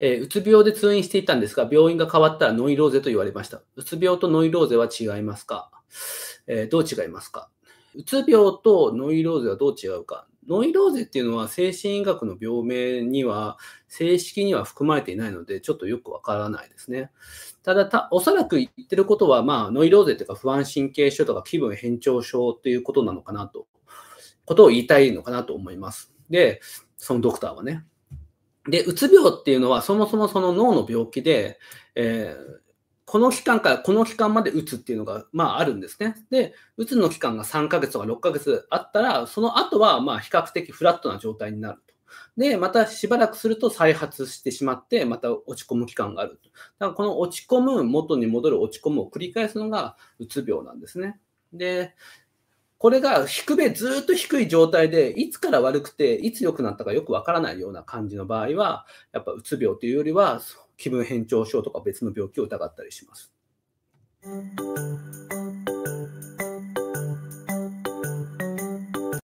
えー、うつ病で通院していたんですが、病院が変わったらノイローゼと言われました。うつ病とノイローゼは違いますか、えー、どう違いますかうつ病とノイローゼはどう違うかノイローゼっていうのは精神医学の病名には正式には含まれていないので、ちょっとよくわからないですね。ただた、おそらく言ってることは、まあ、ノイローゼというか不安神経症とか気分変調症ということなのかなと、ことを言いたいのかなと思います。で、そのドクターはね。で、うつ病っていうのは、そもそもその脳の病気で、えー、この期間からこの期間まで打つっていうのが、まあ、あるんですね。で、打つの期間が3ヶ月とか6ヶ月あったら、その後は、まあ、比較的フラットな状態になると。で、またしばらくすると再発してしまって、また落ち込む期間があると。だから、この落ち込む、元に戻る落ち込むを繰り返すのが、うつ病なんですね。で、これが低め、ずっと低い状態で、いつから悪くて、いつ良くなったかよくわからないような感じの場合は、やっぱうつ病というよりは、気分変調症とか別の病気を疑ったりします。